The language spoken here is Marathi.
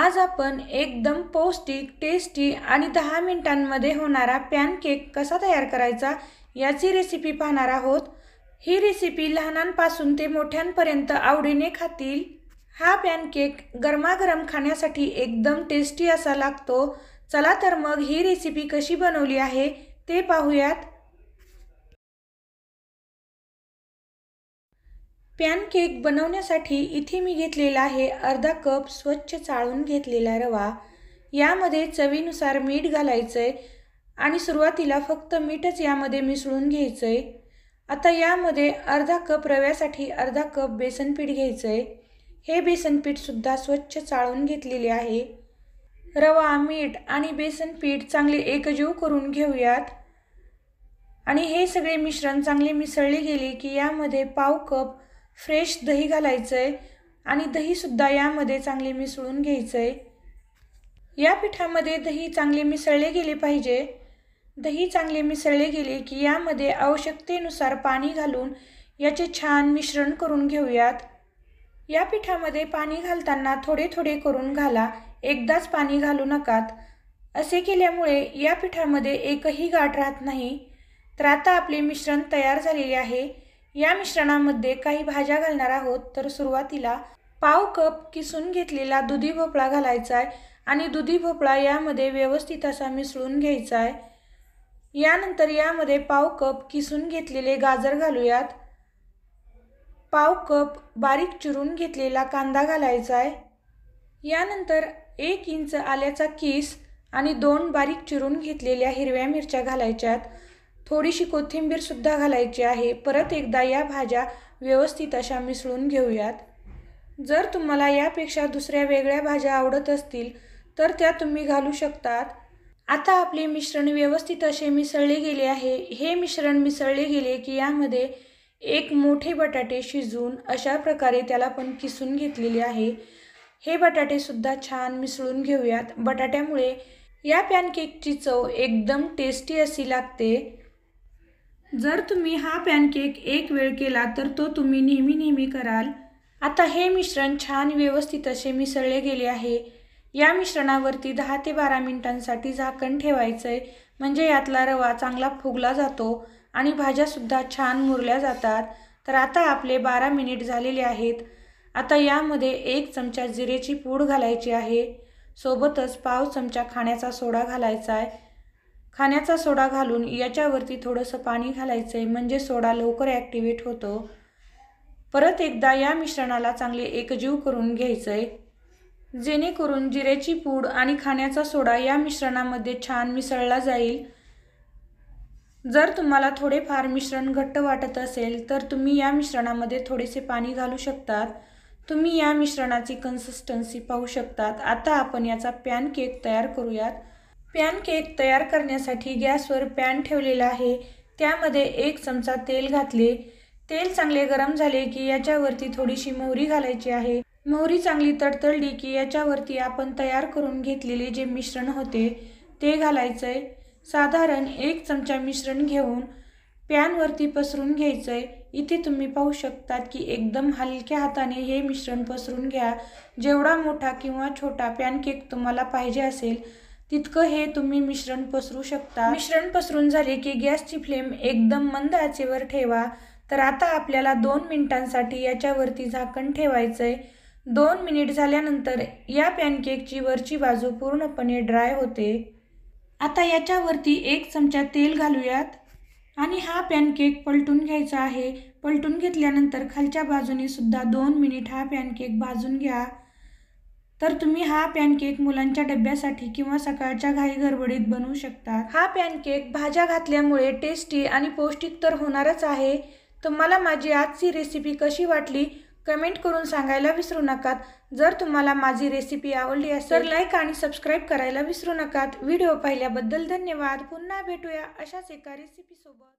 आज आपण एकदम पौष्टिक टेस्टी आणि दहा मिनिटांमध्ये होणारा पॅनकेक कसा तयार करायचा याची रेसिपी पाहणार आहोत ही रेसिपी लहानांपासून ते मोठ्यांपर्यंत आवडीने खातील हा पॅनकेक गरमागरम खाण्यासाठी एकदम टेस्टी असा लागतो चला तर मग ही रेसिपी कशी बनवली आहे ते पाहूयात पॅनकेक बनवण्यासाठी इथे मी घेतलेला आहे अर्धा कप स्वच्छ चाळून घेतलेला रवा यामध्ये चवीनुसार मीठ घालायचं आहे आणि सुरुवातीला फक्त मीठच यामध्ये मिसळून घ्यायचं आहे आता यामध्ये अर्धा कप रव्यासाठी अर्धा कप बेसनपीठ घ्यायचं आहे हे बेसनपीठसुद्धा स्वच्छ चाळून घेतलेले आहे रवा मीठ आणि बेसनपीठ चांगले एकजीव करून घेऊयात आणि हे सगळे मिश्रण चांगले मिसळले गेले की यामध्ये पाव कप फ्रेश दही घालायचं आहे आणि दहीसुद्धा यामध्ये चांगले मिसळून घ्यायचं आहे या पिठामध्ये दही चांगले मिसळले गेले पाहिजे दही चांगले मिसळले गेले की यामध्ये आवश्यकतेनुसार पाणी घालून याचे छान मिश्रण करून घेऊयात या पिठामध्ये पाणी घालताना थोडे थोडे करून घाला एकदाच पाणी घालू नकात असे केल्यामुळे या पिठामध्ये एकही गाठ राहत नाही तर आता आपले मिश्रण तयार झालेले आहे या मिश्रणामध्ये काही भाज्या घालणार आहोत तर सुरुवातीला पाव कप किसून घेतलेला दुधी भोपळा घालायचा आहे आणि दुधी भोपळा यामध्ये व्यवस्थित असा मिसळून घ्यायचा आहे यानंतर यामध्ये पाव कप किसून घेतलेले गाजर घालूयात पाव कप बारीक चिरून घेतलेला कांदा घालायचा आहे यानंतर एक इंच आल्याचा किस आणि दोन बारीक चिरून घेतलेल्या हिरव्या मिरच्या घालायच्यात थोडीशी कोथिंबीरसुद्धा घालायची आहे परत एकदा या भाज्या व्यवस्थित अशा मिसळून घेऊयात जर तुम्हाला यापेक्षा दुसऱ्या वेगळ्या भाज्या आवडत असतील तर त्या तुम्ही घालू शकतात आता आपले मिश्रण व्यवस्थित असे मिसळले गेले आहे हे मिश्रण मिसळले गेले की यामध्ये एक मोठे बटाटे शिजून अशा प्रकारे त्याला पण किसून घेतलेले आहे हे बटाटेसुद्धा छान मिसळून घेऊयात बटाट्यामुळे या पॅनकेकची चव एकदम टेस्टी अशी लागते जर तुम्ही हा पॅनकेक एक वेळ केला तर तो तुम्ही नेहमी नेहमी कराल आता हे मिश्रण छान व्यवस्थित असे मिसळले गेले आहे या मिश्रणावरती दहा ते बारा मिनिटांसाठी झाकण ठेवायचं आहे म्हणजे यातला रवा चांगला फुगला जातो आणि भाज्यासुद्धा छान मुरल्या जातात तर आता आपले बारा मिनिट झालेले आहेत आता यामध्ये एक चमचा जिरेची पूड घालायची आहे सोबतच पाव चमचा खाण्याचा सोडा घालायचा आहे खाण्याचा सोडा घालून याच्यावरती थोडंसं पाणी घालायचं आहे म्हणजे सोडा लवकर ॲक्टिवेट होतो परत एकदा या मिश्रणाला चांगले एकजीव करून घ्यायचं आहे जेणेकरून जिऱ्याची पूड आणि खाण्याचा सोडा या मिश्रणामध्ये छान मिसळला जाईल जर तुम्हाला थोडेफार मिश्रण घट्ट वाटत असेल तर तुम्ही या मिश्रणामध्ये थोडेसे पाणी घालू शकतात तुम्ही या मिश्रणाची कन्सिस्टन्सी पाहू शकतात आता आपण याचा पॅनकेक तयार करूयात पॅनकेक तयार करण्यासाठी गॅसवर पॅन ठेवलेला आहे त्यामध्ये एक चमचा तेल घातले तेल चांगले गरम झाले की याच्यावरती थोडीशी मोहरी घालायची आहे मोहरी चांगली तडतडली की याच्यावरती आपण तयार करून घेतलेले जे मिश्रण होते ते घालायचं आहे साधारण एक चमचा मिश्रण घेऊन पॅनवरती पसरून घ्यायचं आहे इथे तुम्ही पाहू शकतात की एकदम हलक्या हाताने हे मिश्रण पसरून घ्या जेवढा मोठा किंवा छोटा पॅनकेक तुम्हाला पाहिजे असेल तितकं हे तुम्ही मिश्रण पसरू शकता मिश्रण पसरून झाले की गॅसची फ्लेम एकदम मंद आचेवर ठेवा तर आता आपल्याला दोन मिनिटांसाठी याच्यावरती झाकण ठेवायचं आहे दोन मिनिट झाल्यानंतर या पॅनकेकची वरची बाजू पूर्णपणे ड्राय होते आता याच्यावरती एक चमचा तेल घालूयात आणि हा पॅनकेक पलटून घ्यायचा आहे पलटून घेतल्यानंतर खालच्या बाजूने दोन मिनिट हा पॅनकेक भाजून घ्या तर तुम्ही हा पॅनकेक मुलांच्या डब्यासाठी किंवा सकाळच्या घाई घरबडीत बनवू शकता हा पॅनकेक भाज्या घातल्यामुळे टेस्टी आणि पौष्टिक तर होणारच आहे तुम्हाला माझी आजची रेसिपी कशी वाटली कमेंट करून सांगायला विसरू नका जर तुम्हाला माझी रेसिपी आवडली असेल तर लाईक आणि सबस्क्राईब करायला विसरू नका व्हिडिओ पाहिल्याबद्दल धन्यवाद पुन्हा भेटूया अशाच एका रेसिपीसोबत